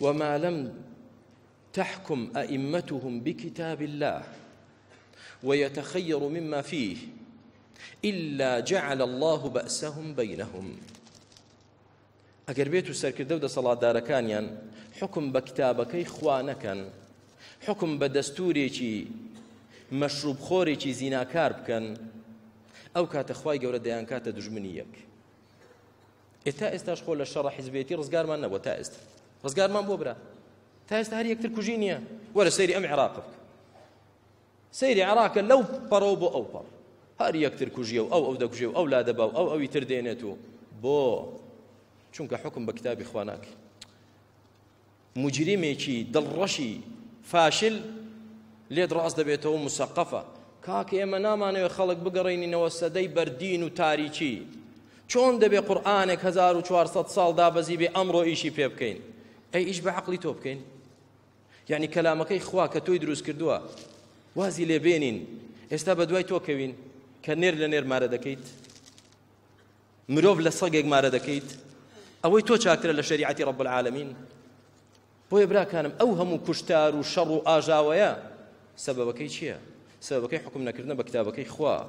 وما لم تحكم أئمتهم بكتاب الله ويتخير مما فيه إلا جعل الله بأسهم بينهم ئەگەر بێت و صلاه داركانيا حكم بكتابك اخوانك حكم بدستوري خوا نەکەن حکم بە دەستورێکی مەشروب خۆرێکی زیناکار بکەن ئەو کاتە خی گەورە دەیان کاتە دژمنی یەک ئێتا ئێستاش خۆ لە تا ئێستا رزقار ما بوبرا تايست هاري يقتل كوجينيا ولا سيري ام عراقك سيري عراقك لو بروب او بر هاري يقتل كوجيو او او دكوجيو او لا دبا او او يتردينتو بو چونك حكم بكتاب اخوانك مجرمي كي درشي فاشل ليد راس دبيته مثقفه كاك يا منام انا خلق بقريني نوسدي بردين وتاريخي چون دبي قرانك 1400 سال دابزي بامر ايشي بيبكين اي ايش بعقلي كين؟ يعني كلامك أي اخوا كتوي دروس كردوا وازي لبينين استا بدوي توكوين كنير لنير ماردكيت مروف لصقك ماردكيت اوي تو شاكر لشريعه رب العالمين بو ابرا كانم اوهم كشتار وشر اجاويا سببك ايش شيء، سببك حكمنا كرنا بكتابك اخوا